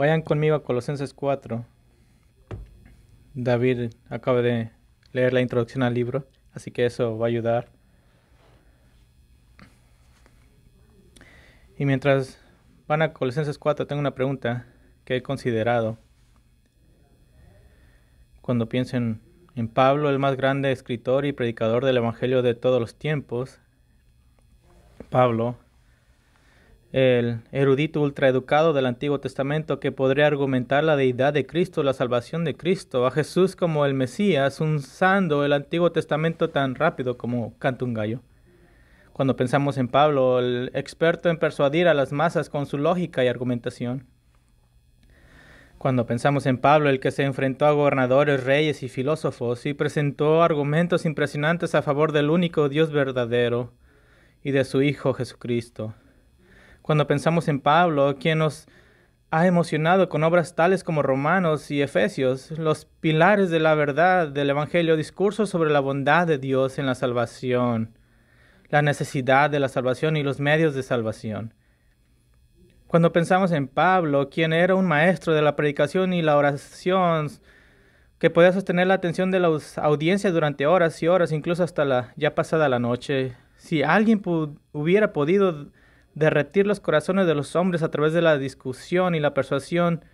Vayan conmigo a Colosenses 4. David acaba de leer la introducción al libro, así que eso va a ayudar. Y mientras van a Colosenses 4, tengo una pregunta que he considerado. Cuando piensen en Pablo, el más grande escritor y predicador del Evangelio de todos los tiempos, Pablo, el erudito ultraeducado del Antiguo Testamento que podría argumentar la deidad de Cristo, la salvación de Cristo, a Jesús como el Mesías, usando el Antiguo Testamento tan rápido como canta un gallo. Cuando pensamos en Pablo, el experto en persuadir a las masas con su lógica y argumentación. Cuando pensamos en Pablo, el que se enfrentó a gobernadores, reyes y filósofos y presentó argumentos impresionantes a favor del único Dios verdadero y de su Hijo Jesucristo. Cuando pensamos en Pablo, quien nos ha emocionado con obras tales como Romanos y Efesios, los pilares de la verdad del Evangelio, discursos sobre la bondad de Dios en la salvación, la necesidad de la salvación y los medios de salvación. Cuando pensamos en Pablo, quien era un maestro de la predicación y la oración, que podía sostener la atención de la audiencias durante horas y horas, incluso hasta la ya pasada la noche, si alguien hubiera podido derretir los corazones de los hombres a través de la discusión y la persuasión,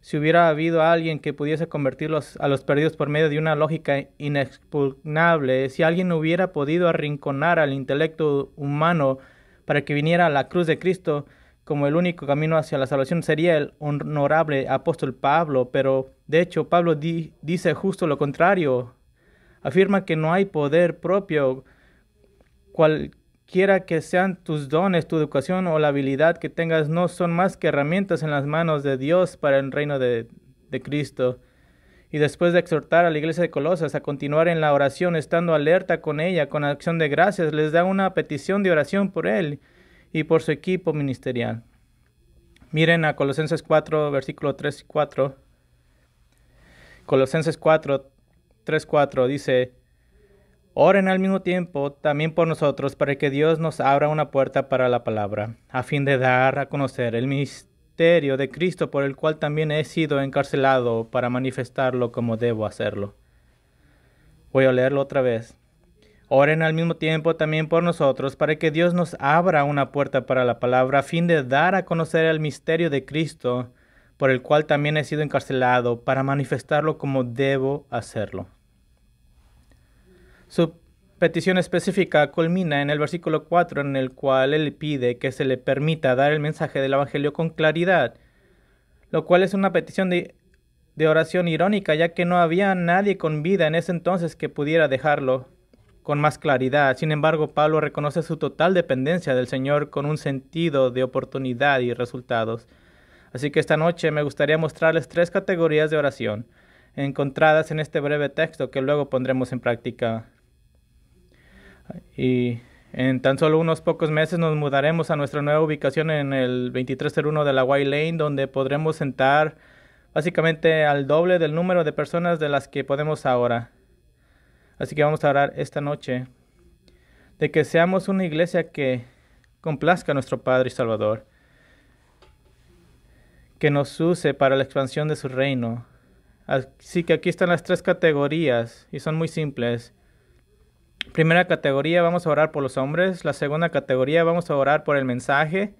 si hubiera habido alguien que pudiese convertirlos a los perdidos por medio de una lógica inexpugnable, si alguien hubiera podido arrinconar al intelecto humano para que viniera a la cruz de Cristo como el único camino hacia la salvación, sería el honorable apóstol Pablo, pero de hecho Pablo dice justo lo contrario, afirma que no hay poder propio cual Quiera que sean tus dones, tu educación o la habilidad que tengas, no son más que herramientas en las manos de Dios para el reino de, Cristo. Y después de exhortar a la iglesia de Colosas a continuar en la oración, estando alerta con ella, con acción de gracias, les da una petición de oración por él y por su equipo ministerial. Miren a Colosenses 4, versículo 3 y 4. Colosenses 4, 3, 4 dice, Oren al mismo tiempo también por nosotros para que Dios nos abra una puerta para la palabra, a fin de dar a conocer el misterio de Cristo por el cual también he sido encarcelado para manifestarlo como debo hacerlo. Voy a leerlo otra vez. Oren al mismo tiempo también por nosotros para que Dios nos abra una puerta para la palabra, a fin de dar a conocer el misterio de Cristo por el cual también he sido encarcelado para manifestarlo como debo hacerlo. Su petición específica culmina en el versículo 4 en el cual él pide que se le permita dar el mensaje del Evangelio con claridad, lo cual es una petición de, de oración irónica ya que no había nadie con vida en ese entonces que pudiera dejarlo con más claridad. Sin embargo, Pablo reconoce su total dependencia del Señor con un sentido de oportunidad y resultados. Así que esta noche me gustaría mostrarles tres categorías de oración encontradas en este breve texto que luego pondremos en práctica. Y en tan solo unos pocos meses nos mudaremos a nuestra nueva ubicación en el 2301 de la White Lane, donde podremos sentar básicamente al doble del número de personas de las que podemos ahora. Así que vamos a orar esta noche de que seamos una iglesia que complazca a nuestro Padre y Salvador, que nos use para la expansión de su reino. Así que aquí están las tres categorías y son muy simples. Primera categoría, vamos a orar por los hombres. La segunda categoría, vamos a orar por el mensaje.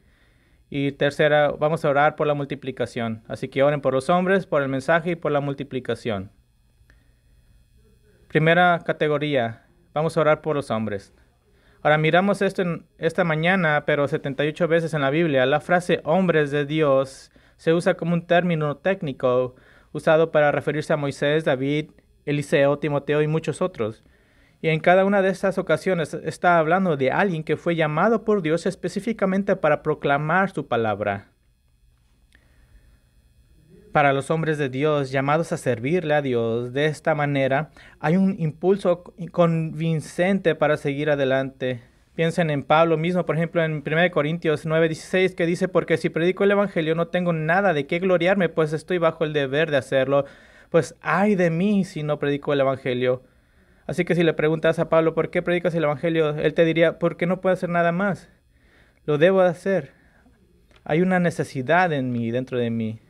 Y tercera, vamos a orar por la multiplicación. Así que oren por los hombres, por el mensaje y por la multiplicación. Primera categoría, vamos a orar por los hombres. Ahora miramos esto en esta mañana, pero 78 veces en la Biblia. La frase hombres de Dios se usa como un término técnico usado para referirse a Moisés, David, Eliseo, Timoteo y muchos otros. Y en cada una de estas ocasiones está hablando de alguien que fue llamado por Dios específicamente para proclamar su palabra. Para los hombres de Dios llamados a servirle a Dios de esta manera, hay un impulso convincente para seguir adelante. Piensen en Pablo mismo, por ejemplo, en 1 Corintios 9:16, que dice, porque si predico el Evangelio no tengo nada de qué gloriarme, pues estoy bajo el deber de hacerlo, pues ay de mí si no predico el Evangelio. Así que si le preguntas a Pablo, ¿por qué predicas el Evangelio? Él te diría, porque no puedo hacer nada más. Lo debo hacer. Hay una necesidad en mí, dentro de mí.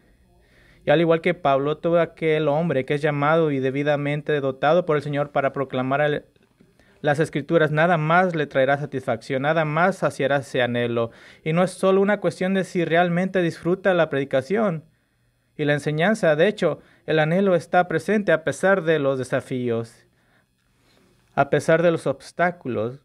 Y al igual que Pablo, todo aquel hombre que es llamado y debidamente dotado por el Señor para proclamar las escrituras, nada más le traerá satisfacción, nada más saciará ese anhelo. Y no es solo una cuestión de si realmente disfruta la predicación y la enseñanza. De hecho, el anhelo está presente a pesar de los desafíos a pesar de los obstáculos,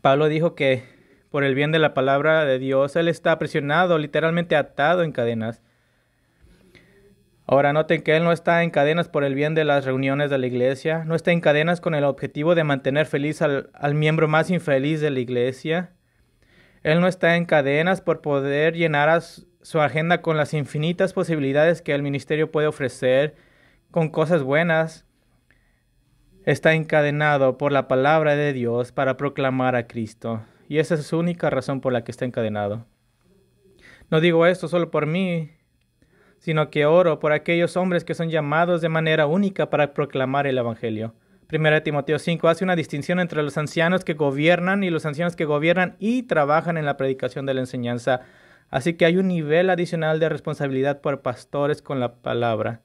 Pablo dijo que por el bien de la palabra de Dios, él está presionado, literalmente atado en cadenas. Ahora noten que él no está en cadenas por el bien de las reuniones de la iglesia, no está en cadenas con el objetivo de mantener feliz al, miembro más infeliz de la iglesia. Él no está en cadenas por poder llenar su agenda con las infinitas posibilidades que el ministerio puede ofrecer con cosas buenas, está encadenado por la palabra de Dios para proclamar a Cristo. Y esa es su única razón por la que está encadenado. No digo esto solo por mí, sino que oro por aquellos hombres que son llamados de manera única para proclamar el Evangelio. Primera Timoteo 5 hace una distinción entre los ancianos que gobiernan y los ancianos que gobiernan y trabajan en la predicación de la enseñanza. Así que hay un nivel adicional de responsabilidad por pastores con la palabra.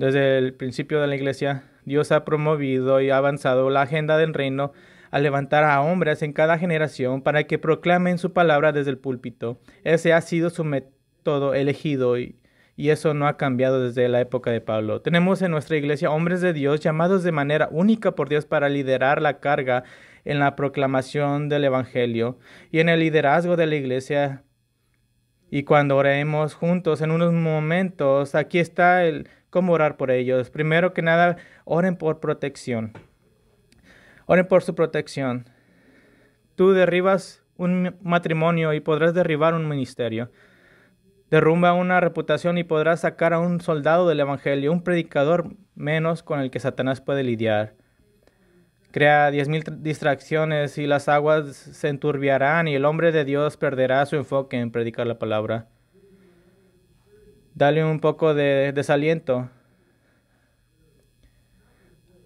Desde el principio de la Iglesia, Dios ha promovido y avanzado la agenda del reino al levantar a hombres en cada generación para que proclamen su palabra desde el púlpito. Ese ha sido su método elegido y, y eso no ha cambiado desde la época de Pablo. Tenemos en nuestra iglesia hombres de Dios llamados de manera única por Dios para liderar la carga en la proclamación del Evangelio y en el liderazgo de la iglesia. Y cuando oremos juntos en unos momentos, aquí está el ¿Cómo orar por ellos? Primero que nada, oren por protección. Oren por su protección. Tú derribas un matrimonio y podrás derribar un ministerio. Derrumba una reputación y podrás sacar a un soldado del Evangelio, un predicador menos con el que Satanás puede lidiar. Crea diez mil distracciones y las aguas se enturbiarán y el hombre de Dios perderá su enfoque en predicar la palabra. Dale un poco de desaliento.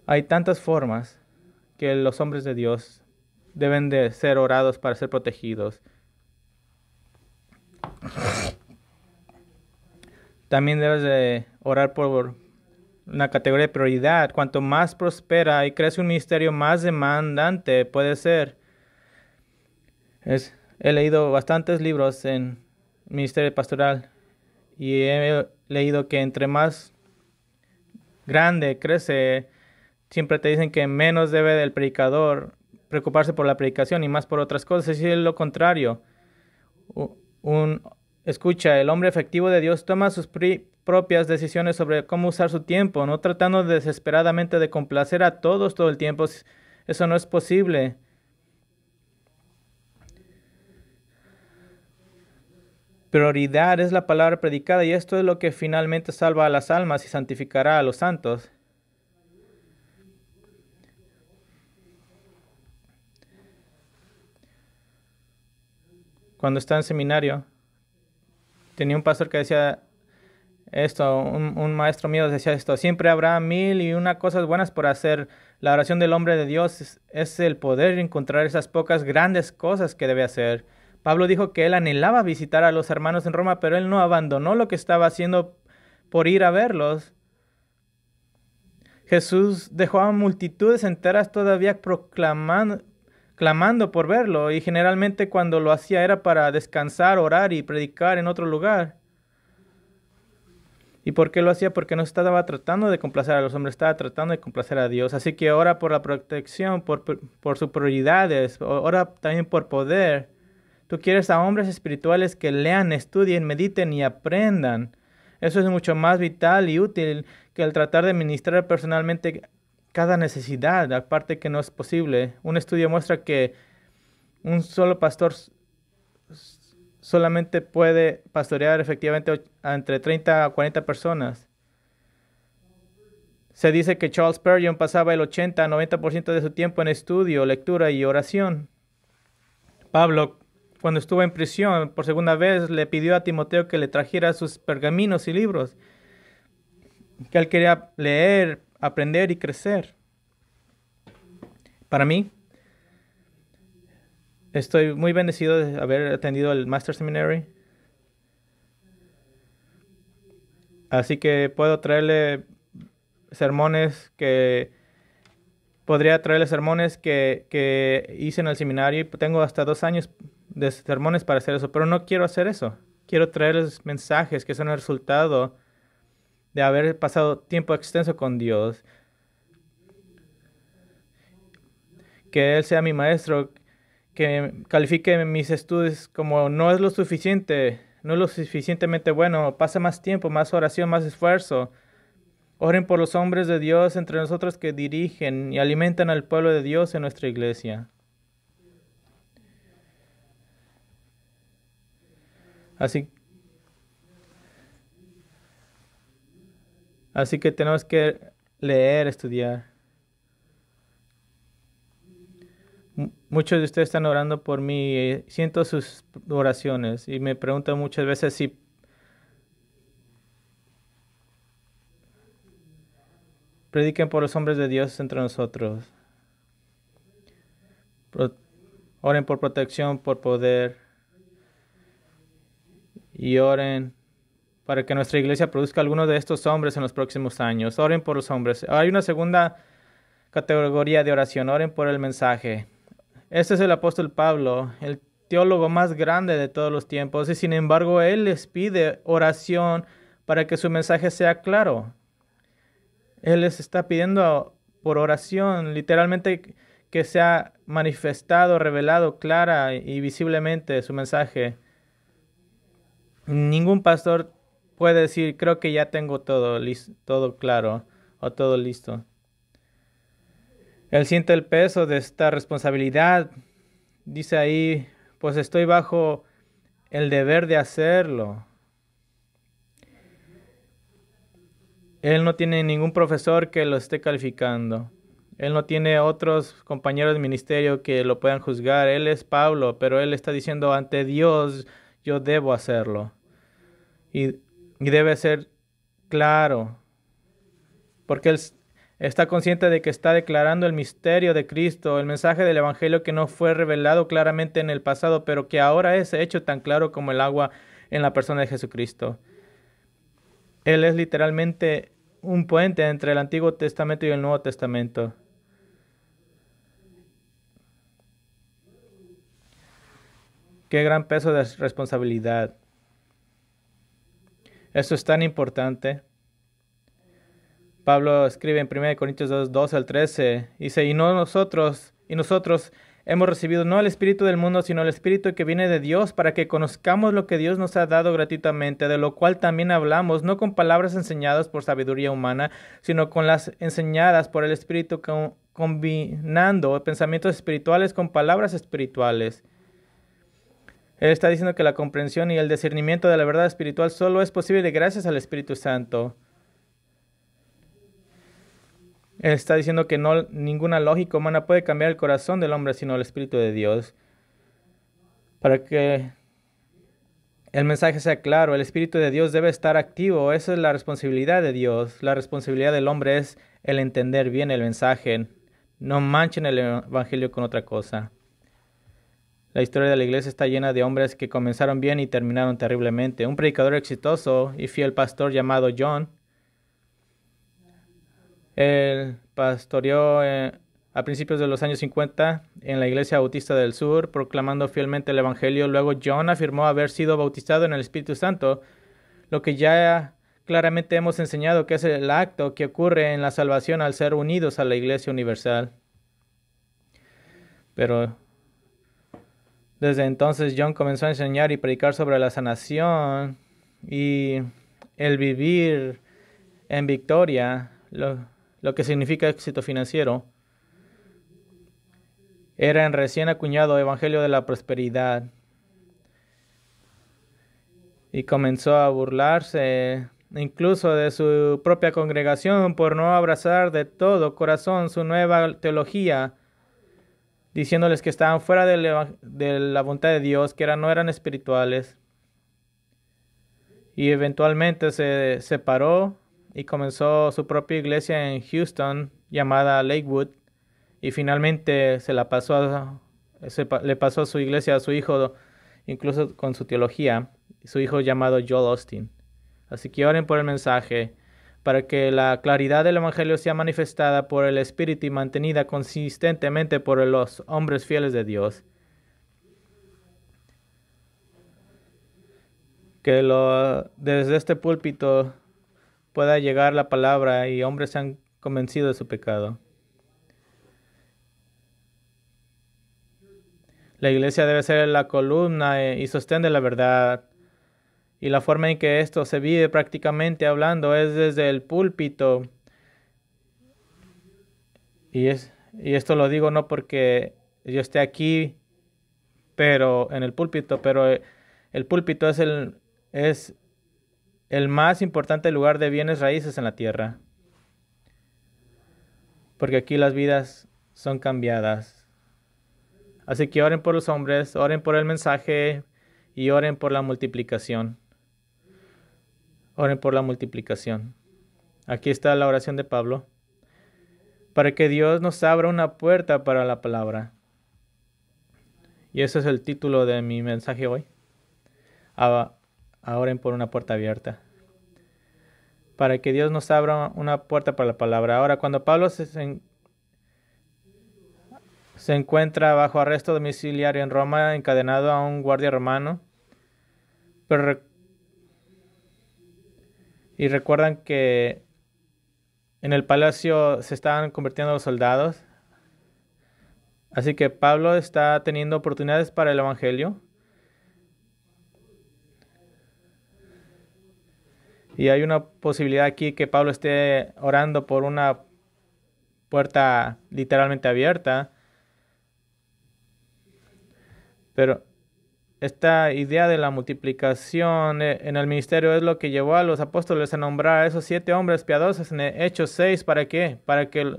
Hay tantas formas que los hombres de Dios deben de ser orados para ser protegidos. También debes de orar por una categoría de prioridad. Cuanto más prospera y crece un ministerio, más demandante puede ser. he leído bastantes libros en ministerio pastoral y he leído que entre más grande crece, siempre te dicen que menos debe del predicador preocuparse por la predicación y más por otras cosas. Es es lo contrario. Un, escucha, el hombre efectivo de Dios toma sus propias decisiones sobre cómo usar su tiempo, no tratando desesperadamente de complacer a todos todo el tiempo. Eso no es posible. Prioridad es la palabra predicada y esto es lo que finalmente salva a las almas y santificará a los santos. Cuando estaba en seminario, tenía un pastor que decía esto, un, maestro mío decía esto, siempre habrá mil y una cosas buenas por hacer. La oración del hombre de Dios es el poder encontrar esas pocas grandes cosas que debe hacer. Pablo dijo que él anhelaba visitar a los hermanos en Roma, pero él no abandonó lo que estaba haciendo por ir a verlos. Jesús dejó a multitudes enteras todavía proclamando, clamando por verlo, y generalmente cuando lo hacía era para descansar, orar y predicar en otro lugar. ¿Y por qué lo hacía? Porque no estaba tratando de complacer a los hombres, estaba tratando de complacer a Dios. Así que ora por la protección, por, por sus prioridades, ora también por poder. Tú quieres a hombres espirituales que lean, estudien, mediten y aprendan. Eso es mucho más vital y útil que el tratar de ministrar personalmente cada necesidad, aparte que no es posible. Un estudio muestra que un solo pastor solamente puede pastorear efectivamente entre 30 a 40 personas. Se dice que Charles Spurgeon pasaba el 80 a 90% de su tiempo en estudio, lectura y oración. Pablo cuando estuvo en prisión por segunda vez, le pidió a Timoteo que le trajera sus pergaminos y libros que él quería leer, aprender y crecer. Para mí, estoy muy bendecido de haber atendido el Master Seminary. Así que puedo traerle sermones que podría traerle sermones que, que hice en el seminario y tengo hasta dos años de sermones para hacer eso, pero no quiero hacer eso. Quiero traerles mensajes que son el resultado de haber pasado tiempo extenso con Dios. Que Él sea mi maestro, que califique mis estudios como no es lo suficiente, no es lo suficientemente bueno. Pasa más tiempo, más oración, más esfuerzo. Oren por los hombres de Dios entre nosotros que dirigen y alimentan al pueblo de Dios en nuestra iglesia. Así, así que tenemos que leer, estudiar. Muchos de ustedes están orando por mí, siento sus oraciones y me preguntan muchas veces si prediquen por los hombres de Dios entre nosotros. oren por protección, por poder y oren para que nuestra iglesia produzca algunos de estos hombres en los próximos años. Oren por los hombres. Hay una segunda categoría de oración. Oren por el mensaje. Este es el apóstol Pablo, el teólogo más grande de todos los tiempos, y sin embargo él les pide oración para que su mensaje sea claro. Él les está pidiendo por oración, literalmente que sea manifestado, revelado clara y visiblemente su mensaje ningún pastor puede decir, creo que ya tengo todo, listo, todo claro o todo listo. Él siente el peso de esta responsabilidad. Dice ahí, pues estoy bajo el deber de hacerlo. Él no tiene ningún profesor que lo esté calificando. Él no tiene otros compañeros de ministerio que lo puedan juzgar. Él es Pablo, pero él está diciendo ante Dios, yo debo hacerlo. Y, debe ser claro, porque él está consciente de que está declarando el misterio de Cristo, el mensaje del Evangelio que no fue revelado claramente en el pasado, pero que ahora es hecho tan claro como el agua en la persona de Jesucristo. Él es literalmente un puente entre el Antiguo Testamento y el Nuevo Testamento. Qué gran peso de responsabilidad. Eso es tan importante. Pablo escribe en 1 Corintios 2, al 13, dice, y nosotros, y nosotros hemos recibido no el Espíritu del mundo, sino el Espíritu que viene de Dios, para que conozcamos lo que Dios nos ha dado gratuitamente, de lo cual también hablamos, no con palabras enseñadas por sabiduría humana, sino con las enseñadas por el Espíritu, combinando pensamientos espirituales con palabras espirituales. Él está diciendo que la comprensión y el discernimiento de la verdad espiritual solo es posible gracias al Espíritu Santo. Él está diciendo que no, ninguna lógica humana puede cambiar el corazón del hombre sino el Espíritu de Dios. Para que el mensaje sea claro, el Espíritu de Dios debe estar activo. Esa es la responsabilidad de Dios. La responsabilidad del hombre es el entender bien el mensaje. No manchen el Evangelio con otra cosa. La historia de la iglesia está llena de hombres que comenzaron bien y terminaron terriblemente. Un predicador exitoso y fiel pastor llamado John, él pastoreó eh, a principios de los años 50 en la iglesia bautista del sur, proclamando fielmente el Evangelio. Luego John afirmó haber sido bautizado en el Espíritu Santo, lo que ya claramente hemos enseñado que es el acto que ocurre en la salvación al ser unidos a la iglesia universal. Pero desde entonces John comenzó a enseñar y predicar sobre la sanación y el vivir en victoria, lo, que significa éxito financiero. Era en recién acuñado Evangelio de la Prosperidad y comenzó a burlarse incluso de su propia congregación por no abrazar de todo corazón su nueva teología diciéndoles que estaban fuera de la, voluntad de Dios, que no eran espirituales. Y eventualmente se separó y comenzó su propia iglesia en Houston llamada Lakewood. Y finalmente se la pasó a, le pasó a su iglesia a su hijo, incluso con su teología, su hijo llamado Joel Austin. Así que oren por el mensaje para que la claridad del Evangelio sea manifestada por el Espíritu y mantenida consistentemente por los hombres fieles de Dios. Que lo, desde este púlpito pueda llegar la palabra y hombres sean convencidos de su pecado. La iglesia debe ser la columna eh, y sostén de la verdad y la forma en que esto se vive prácticamente hablando es desde el púlpito. Y, es, y esto lo digo no porque yo esté aquí, pero en el púlpito, pero eh, el púlpito es el, es el más importante lugar de bienes raíces en la tierra. Porque aquí las vidas son cambiadas. Así que oren por los hombres, oren por el mensaje y oren por la multiplicación. Oren por la multiplicación. Aquí está la oración de Pablo. Para que Dios nos abra una puerta para la palabra. Y ese es el título de mi mensaje hoy. oren por una puerta abierta. Para que Dios nos abra una puerta para la palabra. Ahora, cuando Pablo se, se encuentra bajo arresto domiciliario en Roma, encadenado a un guardia romano, pero y recuerdan que en el palacio se estaban convirtiendo los soldados. Así que Pablo está teniendo oportunidades para el Evangelio. Y hay una posibilidad aquí que Pablo esté orando por una puerta literalmente abierta. Pero esta idea de la multiplicación eh, en el ministerio es lo que llevó a los apóstoles a nombrar a esos siete hombres piadosos en Hechos 6. ¿Para qué? Para que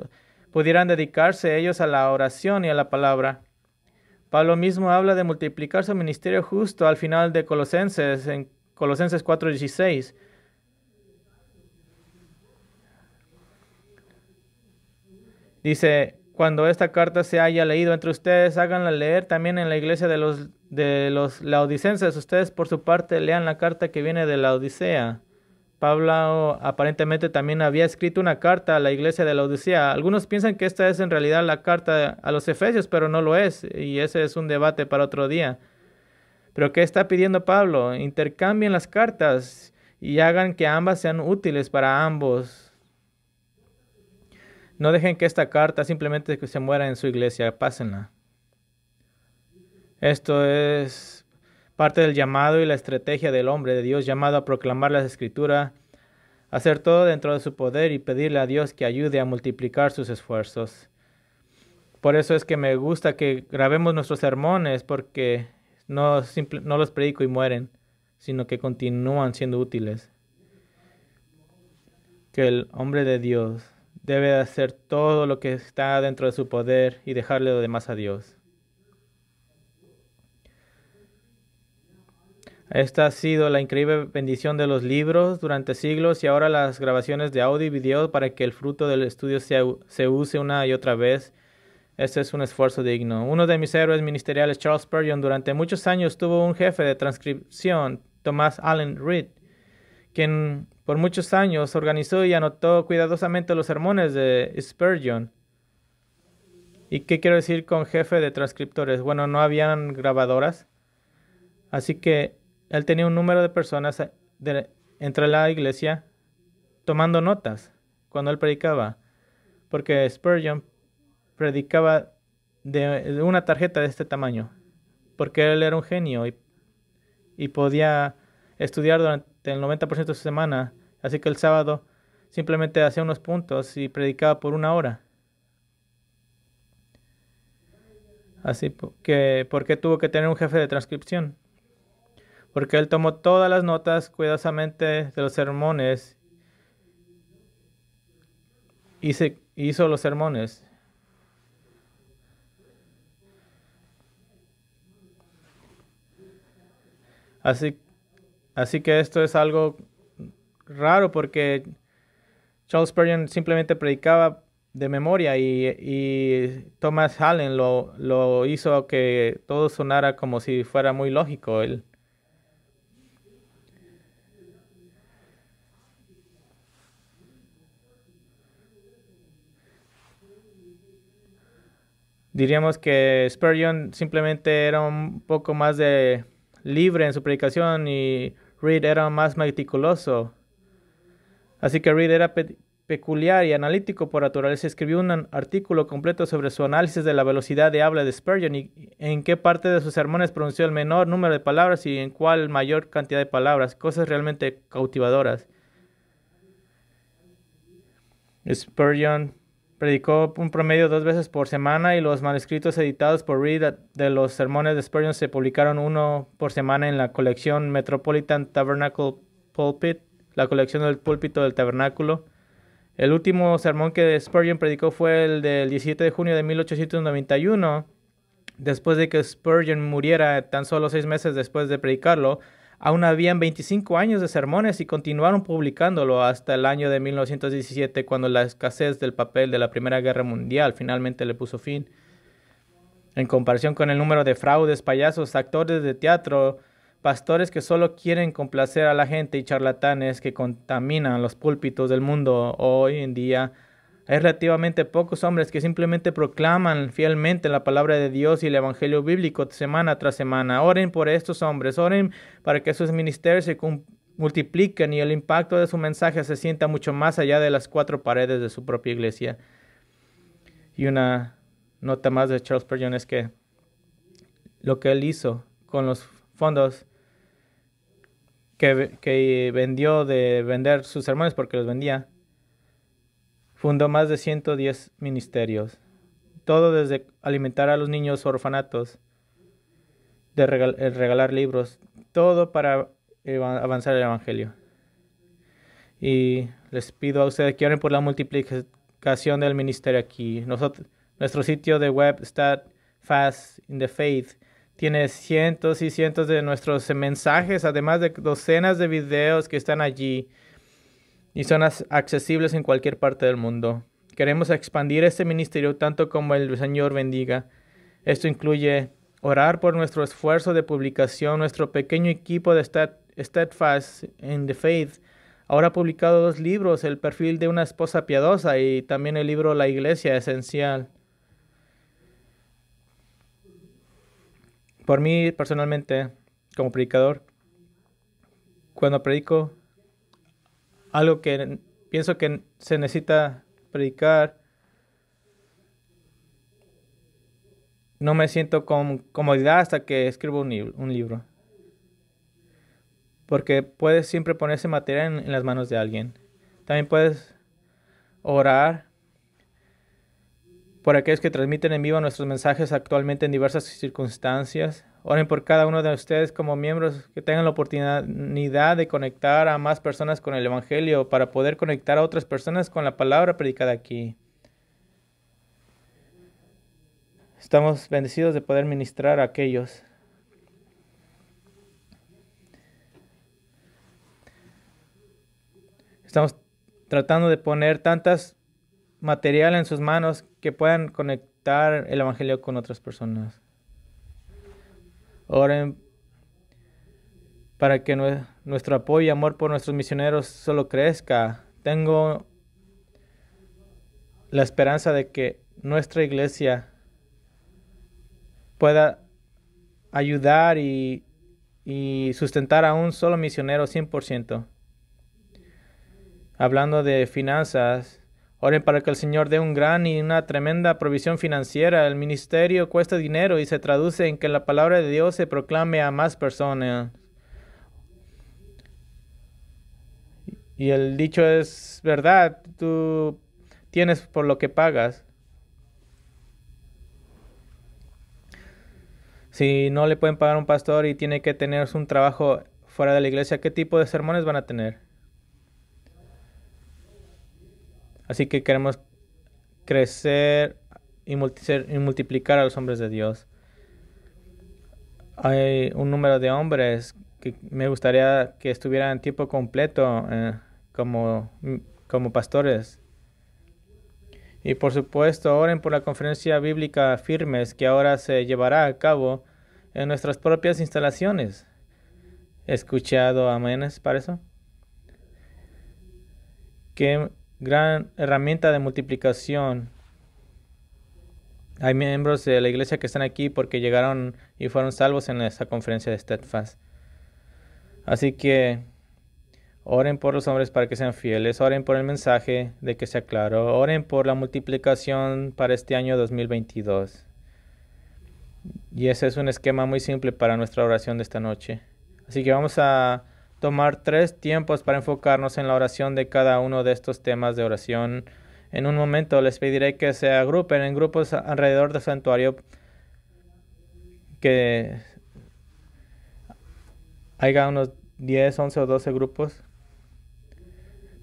pudieran dedicarse ellos a la oración y a la palabra. Pablo mismo habla de multiplicar su ministerio justo al final de Colosenses, en Colosenses 4:16. Dice, cuando esta carta se haya leído entre ustedes, háganla leer también en la iglesia de los de los laodicenses. Ustedes, por su parte, lean la carta que viene de la Odisea. Pablo aparentemente también había escrito una carta a la iglesia de la Odisea. Algunos piensan que esta es en realidad la carta a los Efesios, pero no lo es, y ese es un debate para otro día. Pero ¿qué está pidiendo Pablo? Intercambien las cartas y hagan que ambas sean útiles para ambos. No dejen que esta carta simplemente se muera en su iglesia, pásenla. Esto es parte del llamado y la estrategia del hombre de Dios llamado a proclamar las escrituras, hacer todo dentro de su poder y pedirle a Dios que ayude a multiplicar sus esfuerzos. Por eso es que me gusta que grabemos nuestros sermones porque no, no los predico y mueren, sino que continúan siendo útiles. Que el hombre de Dios debe hacer todo lo que está dentro de su poder y dejarle lo demás a Dios. Esta ha sido la increíble bendición de los libros durante siglos y ahora las grabaciones de audio y video para que el fruto del estudio se, use una y otra vez. Este es un esfuerzo digno. Uno de mis héroes ministeriales, Charles Spurgeon, durante muchos años tuvo un jefe de transcripción, Thomas Allen Reed, quien por muchos años organizó y anotó cuidadosamente los sermones de Spurgeon. ¿Y qué quiero decir con jefe de transcriptores? Bueno, no habían grabadoras, así que él tenía un número de personas eh, de, entre la iglesia tomando notas cuando él predicaba, porque Spurgeon predicaba de, una tarjeta de este tamaño, porque él era un genio y, y podía estudiar durante el 90% de su semana, así que el sábado simplemente hacía unos puntos y predicaba por una hora. Así que, ¿por qué tuvo que tener un jefe de transcripción? porque él tomó todas las notas cuidadosamente de los sermones y hizo los sermones. Así, así que esto es algo raro porque Charles Spurgeon simplemente predicaba de memoria y, y Thomas Allen lo, lo, hizo que todo sonara como si fuera muy lógico. Él, diríamos que Spurgeon simplemente era un poco más de libre en su predicación y Reed era más meticuloso. Así que Reed era peculiar y analítico por naturaleza. Escribió un artículo completo sobre su análisis de la velocidad de habla de Spurgeon y en qué parte de sus sermones pronunció el menor número de palabras y en cuál mayor cantidad de palabras. Cosas realmente cautivadoras. Spurgeon Predicó un promedio dos veces por semana y los manuscritos editados por Reed de los sermones de Spurgeon se publicaron uno por semana en la colección Metropolitan Tabernacle Pulpit, la colección del púlpito del tabernáculo. El último sermón que Spurgeon predicó fue el del 17 de junio de 1891, después de que Spurgeon muriera tan solo seis meses después de predicarlo. Aún habían 25 años de sermones y continuaron publicándolo hasta el año de 1917 cuando la escasez del papel de la Primera Guerra Mundial finalmente le puso fin. En comparación con el número de fraudes, payasos, actores de teatro, pastores que solo quieren complacer a la gente y charlatanes que contaminan los púlpitos del mundo hoy en día, hay relativamente pocos hombres que simplemente proclaman fielmente la palabra de Dios y el Evangelio bíblico semana tras semana. Oren por estos hombres, oren para que sus ministerios se multipliquen y el impacto de su mensaje se sienta mucho más allá de las cuatro paredes de su propia iglesia. Y una nota más de Charles Spurgeon es que lo que él hizo con los fondos que vendió de vender sus sermones porque los vendía, Fundó más de 110 ministerios, todo desde alimentar a los niños orfanatos, de eh, regalar libros, todo para avanzar el Evangelio. Y les pido a ustedes que oren por la multiplicación del ministerio aquí. nuestro sitio de web está Fast in the Faith. Tiene cientos y cientos de nuestros mensajes, además de docenas de videos que están allí y son accesibles en cualquier parte del mundo. Queremos expandir este ministerio tanto como el Señor bendiga. Esto incluye orar por nuestro esfuerzo de publicación, nuestro pequeño equipo de Steadfast in the Faith. Ahora ha publicado dos libros, El perfil de una esposa piadosa y también el libro La Iglesia Esencial. Por mí personalmente, como predicador, cuando predico, algo que pienso que se necesita predicar. No me siento con comodidad hasta que escribo un, libro. Porque puedes siempre ponerse ese material en las manos de alguien. También puedes orar por aquellos que transmiten en vivo nuestros mensajes actualmente en diversas circunstancias. Oren por cada uno de ustedes como miembros que tengan la oportunidad de conectar a más personas con el Evangelio para poder conectar a otras personas con la palabra predicada aquí. Estamos bendecidos de poder ministrar a aquellos. Estamos tratando de poner tantas material en sus manos que puedan conectar el Evangelio con otras personas. Oren para que nuestro apoyo y amor por nuestros misioneros solo crezca. Tengo la esperanza de que nuestra iglesia pueda ayudar y, y sustentar a un solo misionero 100%. Hablando de finanzas, Oren para que el Señor dé un gran y una tremenda provisión financiera. El ministerio cuesta dinero y se traduce en que la palabra de Dios se proclame a más personas. Y el dicho es verdad, tú tienes por lo que pagas. Si no le pueden pagar a un pastor y tiene que tener un trabajo fuera de la iglesia, ¿qué tipo de sermones van a tener? Así que queremos crecer y, multiplicar a los hombres de Dios. Hay un número de hombres que me gustaría que estuvieran en tiempo completo eh, como, como pastores. Y por supuesto, oren por la conferencia bíblica Firmes que ahora se llevará a cabo en nuestras propias instalaciones. ¿He escuchado aménes para eso? ¿Qué? gran herramienta de multiplicación. Hay miembros de la iglesia que están aquí porque llegaron y fueron salvos en esta conferencia de Steadfast. Así que oren por los hombres para que sean fieles, oren por el mensaje de que sea claro, oren por la multiplicación para este año 2022. Y ese es un esquema muy simple para nuestra oración de esta noche. Así que vamos a tomar tres tiempos para enfocarnos en la oración de cada uno de estos temas de oración. En un momento les pediré que se agrupen en grupos alrededor del santuario que haya unos 10, 11 o 12 grupos.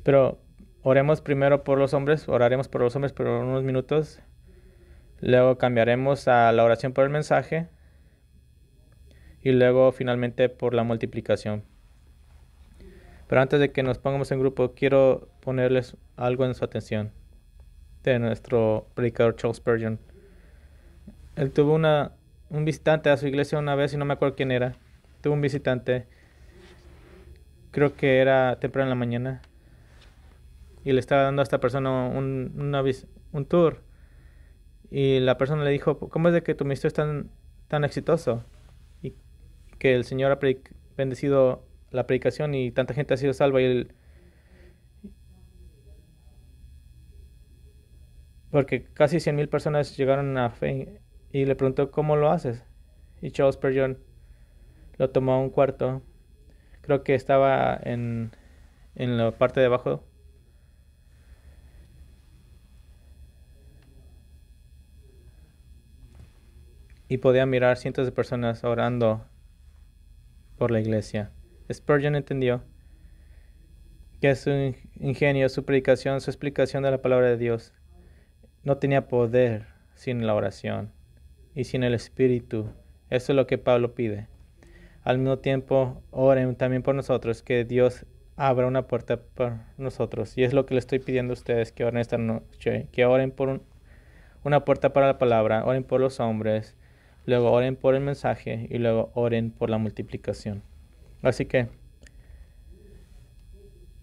Pero oremos primero por los hombres, oraremos por los hombres por unos minutos. Luego cambiaremos a la oración por el mensaje y luego finalmente por la multiplicación. Pero antes de que nos pongamos en grupo, quiero ponerles algo en su atención de nuestro predicador Charles Spurgeon. Él tuvo una, un visitante a su iglesia una vez y no me acuerdo quién era. Tuvo un visitante, creo que era temprano en la mañana, y le estaba dando a esta persona un, un tour. Y la persona le dijo, ¿cómo es de que tu ministerio es tan, tan exitoso? Y que el Señor ha bendecido la predicación y tanta gente ha sido salva y porque casi 100.000 personas llegaron a fe y le preguntó cómo lo haces. Y Charles Spurgeon lo tomó a un cuarto. Creo que estaba en, en la parte de abajo. Y podía mirar cientos de personas orando por la iglesia. Spurgeon entendió que su ingenio, su predicación, su explicación de la palabra de Dios no tenía poder sin la oración y sin el Espíritu. Eso es lo que Pablo pide. Al mismo tiempo, oren también por nosotros, que Dios abra una puerta para nosotros. Y es lo que le estoy pidiendo a ustedes, que oren esta noche, que oren por una puerta para la palabra, oren por los hombres, luego oren por el mensaje y luego oren por la multiplicación. Así que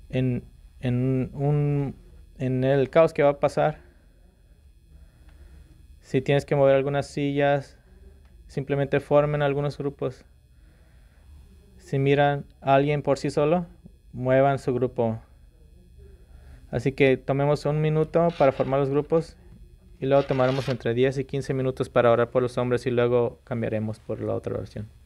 en, en, un, el caos que va a pasar, si tienes que mover algunas sillas, simplemente formen algunos grupos. Si miran a alguien por sí solo, muevan su grupo. Así que tomemos un minuto para formar los grupos y luego tomaremos entre 10 y 15 minutos para orar por los hombres y luego cambiaremos por la otra versión.